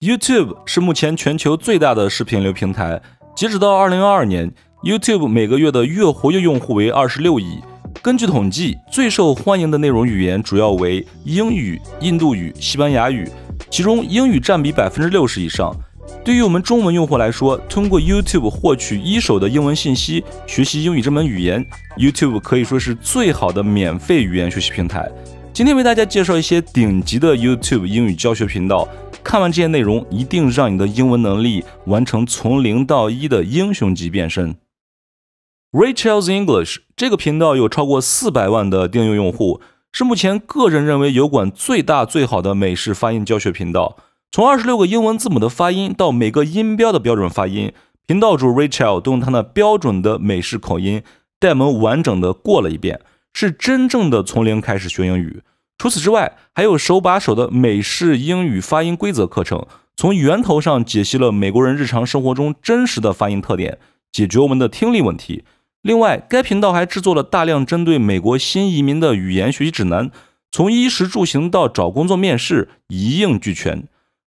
YouTube 是目前全球最大的视频流平台。截止到二零二二年，YouTube 每个月的月活跃用户为二十六亿。根据统计，最受欢迎的内容语言主要为英语、印度语、西班牙语，其中英语占比百分之六十以上。对于我们中文用户来说，通过 YouTube 获取一手的英文信息，学习英语这门语言，YouTube 可以说是最好的免费语言学习平台。今天为大家介绍一些顶级的 YouTube 英语教学频道。看完这些内容，一定让你的英文能力完成从零到一的英雄级变身。Rachel's English 这个频道有超过四百万的订阅用户，是目前个人认为油管最大最好的美式发音教学频道。从二十六个英文字母的发音到每个音标的标准发音，频道主 Rachel 都用他那标准的美式口音带我们完整的过了一遍，是真正的从零开始学英语。除此之外，还有手把手的美式英语发音规则课程，从源头上解析了美国人日常生活中真实的发音特点，解决我们的听力问题。另外，该频道还制作了大量针对美国新移民的语言学习指南，从衣食住行到找工作面试，一应俱全。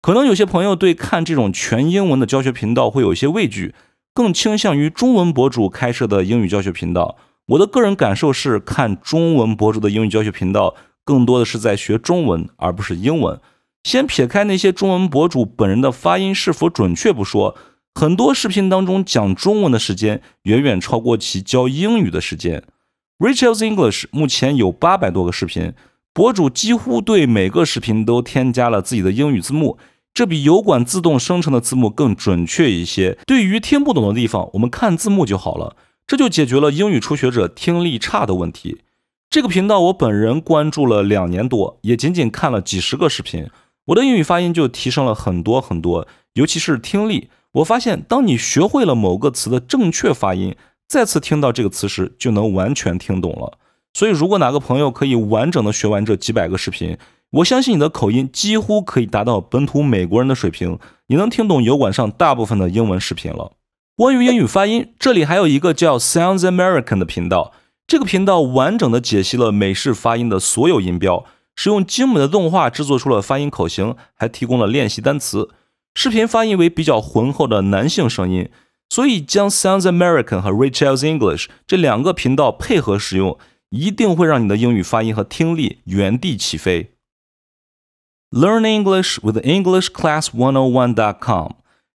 可能有些朋友对看这种全英文的教学频道会有些畏惧，更倾向于中文博主开设的英语教学频道。我的个人感受是，看中文博主的英语教学频道。更多的是在学中文，而不是英文。先撇开那些中文博主本人的发音是否准确不说，很多视频当中讲中文的时间远远超过其教英语的时间。Rachel's English 目前有八百多个视频，博主几乎对每个视频都添加了自己的英语字幕，这比油管自动生成的字幕更准确一些。对于听不懂的地方，我们看字幕就好了，这就解决了英语初学者听力差的问题。这个频道我本人关注了两年多，也仅仅看了几十个视频，我的英语发音就提升了很多很多，尤其是听力。我发现，当你学会了某个词的正确发音，再次听到这个词时，就能完全听懂了。所以，如果哪个朋友可以完整的学完这几百个视频，我相信你的口音几乎可以达到本土美国人的水平，你能听懂油管上大部分的英文视频了。关于英语发音，这里还有一个叫 Sound s American 的频道。这个频道完整的解析了美式发音的所有音标，使用精美的动画制作出了发音口型，还提供了练习单词。视频发音为比较浑厚的男性声音，所以将 Sounds American 和 Rachel's English 这两个频道配合使用，一定会让你的英语发音和听力原地起飞。Learn English with English Class One O One dot com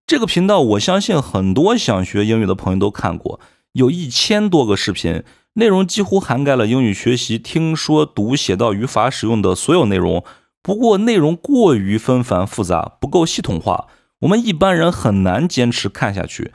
这个频道，我相信很多想学英语的朋友都看过，有一千多个视频。内容几乎涵盖了英语学习听说读写到语法使用的所有内容，不过内容过于纷繁复杂，不够系统化，我们一般人很难坚持看下去。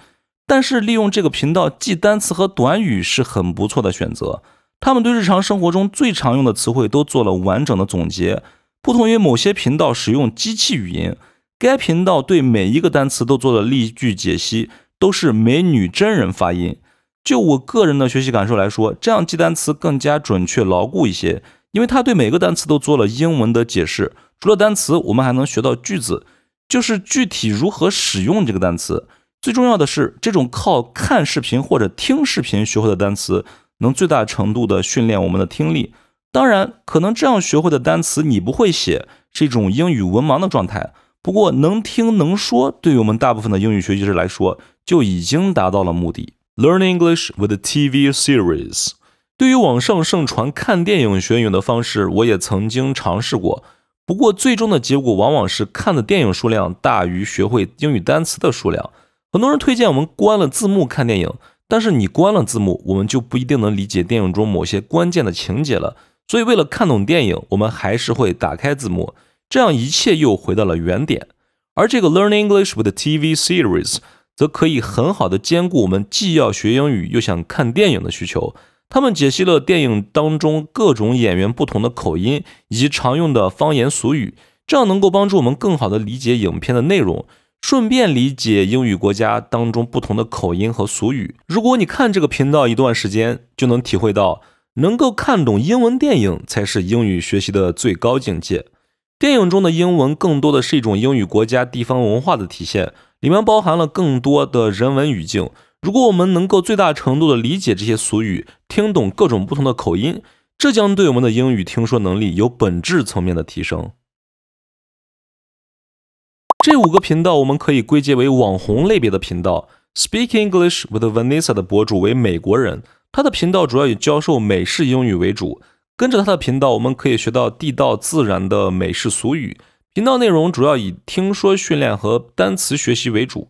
但是利用这个频道记单词和短语是很不错的选择。他们对日常生活中最常用的词汇都做了完整的总结，不同于某些频道使用机器语音，该频道对每一个单词都做了例句解析，都是美女真人发音。就我个人的学习感受来说，这样记单词更加准确牢固一些，因为它对每个单词都做了英文的解释。除了单词，我们还能学到句子，就是具体如何使用这个单词。最重要的是，这种靠看视频或者听视频学会的单词，能最大程度的训练我们的听力。当然，可能这样学会的单词你不会写，是一种英语文盲的状态。不过能听能说，对于我们大部分的英语学习者来说，就已经达到了目的。Learn English with TV series。对于网上盛传看电影学英语的方式，我也曾经尝试过，不过最终的结果往往是看的电影数量大于学会英语单词的数量。很多人推荐我们关了字幕看电影，但是你关了字幕，我们就不一定能理解电影中某些关键的情节了。所以为了看懂电影，我们还是会打开字幕，这样一切又回到了原点。而这个 Learn English with TV series。则可以很好的兼顾我们既要学英语又想看电影的需求。他们解析了电影当中各种演员不同的口音以及常用的方言俗语，这样能够帮助我们更好的理解影片的内容，顺便理解英语国家当中不同的口音和俗语。如果你看这个频道一段时间，就能体会到，能够看懂英文电影才是英语学习的最高境界。电影中的英文更多的是一种英语国家地方文化的体现。里面包含了更多的人文语境。如果我们能够最大程度地理解这些俗语，听懂各种不同的口音，这将对我们的英语听说能力有本质层面的提升。这五个频道我们可以归结为网红类别的频道。Speak English with Vanessa 的博主为美国人，他的频道主要以教授美式英语为主。跟着他的频道，我们可以学到地道自然的美式俗语。频道内容主要以听说训练和单词学习为主。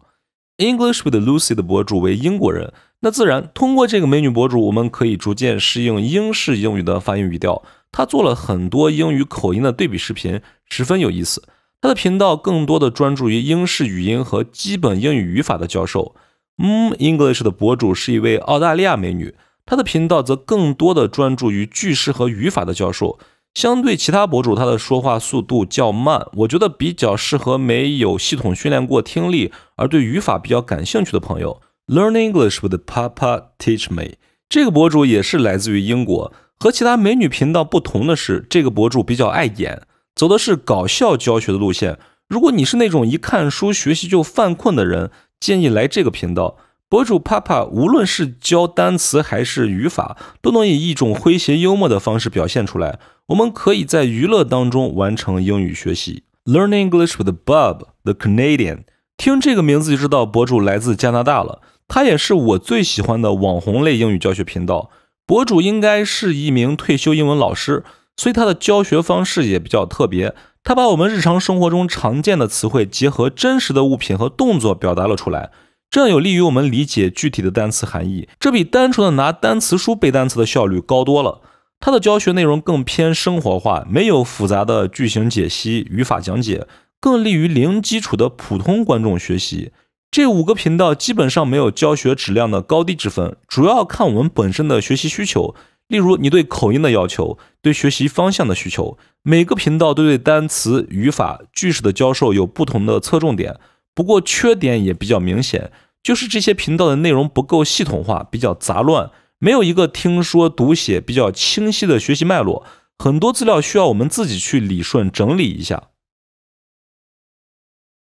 English with Lucy 的博主为英国人，那自然通过这个美女博主，我们可以逐渐适应英式英语的发音语调。她做了很多英语口音的对比视频，十分有意思。她的频道更多的专注于英式语音和基本英语语法的教授。M English 的博主是一位澳大利亚美女，她的频道则更多的专注于句式和语法的教授。相对其他博主，他的说话速度较慢，我觉得比较适合没有系统训练过听力而对语法比较感兴趣的朋友。Learn English with Papa Teach Me 这个博主也是来自于英国，和其他美女频道不同的是，这个博主比较爱演，走的是搞笑教学的路线。如果你是那种一看书学习就犯困的人，建议来这个频道。博主 Papa 无论是教单词还是语法，都能以一种诙谐幽默的方式表现出来。我们可以在娱乐当中完成英语学习。Learning English with Bob the Canadian，听这个名字就知道博主来自加拿大了。他也是我最喜欢的网红类英语教学频道。博主应该是一名退休英文老师，所以他的教学方式也比较特别。他把我们日常生活中常见的词汇，结合真实的物品和动作表达了出来。这样有利于我们理解具体的单词含义，这比单纯的拿单词书背单词的效率高多了。它的教学内容更偏生活化，没有复杂的句型解析、语法讲解，更利于零基础的普通观众学习。这五个频道基本上没有教学质量的高低之分，主要看我们本身的学习需求。例如，你对口音的要求，对学习方向的需求，每个频道都对单词、语法、句式的教授有不同的侧重点。不过缺点也比较明显，就是这些频道的内容不够系统化，比较杂乱，没有一个听说读写比较清晰的学习脉络，很多资料需要我们自己去理顺整理一下。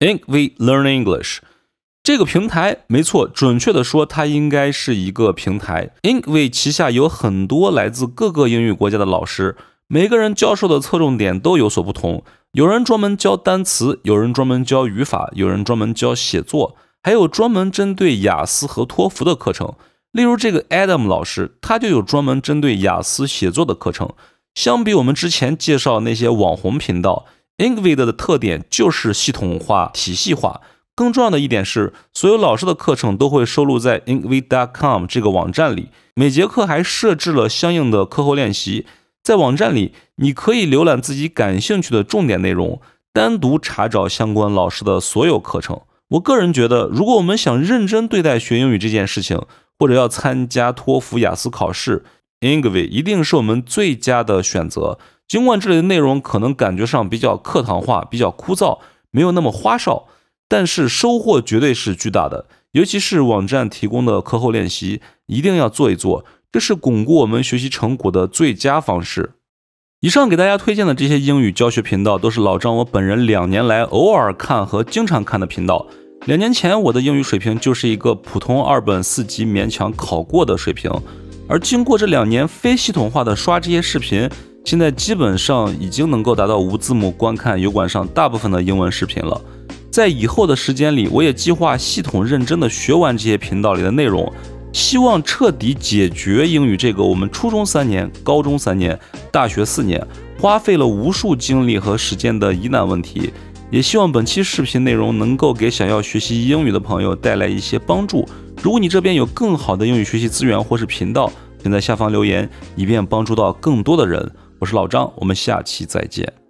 ink we learn English 这个平台，没错，准确的说，它应该是一个平台。ink we 旗下有很多来自各个英语国家的老师，每个人教授的侧重点都有所不同。有人专门教单词，有人专门教语法，有人专门教写作，还有专门针对雅思和托福的课程。例如这个 Adam 老师，他就有专门针对雅思写作的课程。相比我们之前介绍那些网红频道，Engvid 的特点就是系统化、体系化。更重要的一点是，所有老师的课程都会收录在 Engvid.com 这个网站里，每节课还设置了相应的课后练习。在网站里，你可以浏览自己感兴趣的重点内容，单独查找相关老师的所有课程。我个人觉得，如果我们想认真对待学英语这件事情，或者要参加托福、雅思考试，EngV 一定是我们最佳的选择。尽管这里的内容可能感觉上比较课堂化、比较枯燥，没有那么花哨，但是收获绝对是巨大的。尤其是网站提供的课后练习，一定要做一做。这是巩固我们学习成果的最佳方式。以上给大家推荐的这些英语教学频道，都是老张我本人两年来偶尔看和经常看的频道。两年前我的英语水平就是一个普通二本四级勉强考过的水平，而经过这两年非系统化的刷这些视频，现在基本上已经能够达到无字幕观看油管上大部分的英文视频了。在以后的时间里，我也计划系统认真的学完这些频道里的内容。希望彻底解决英语这个我们初中三年、高中三年、大学四年花费了无数精力和时间的疑难问题。也希望本期视频内容能够给想要学习英语的朋友带来一些帮助。如果你这边有更好的英语学习资源或是频道，请在下方留言，以便帮助到更多的人。我是老张，我们下期再见。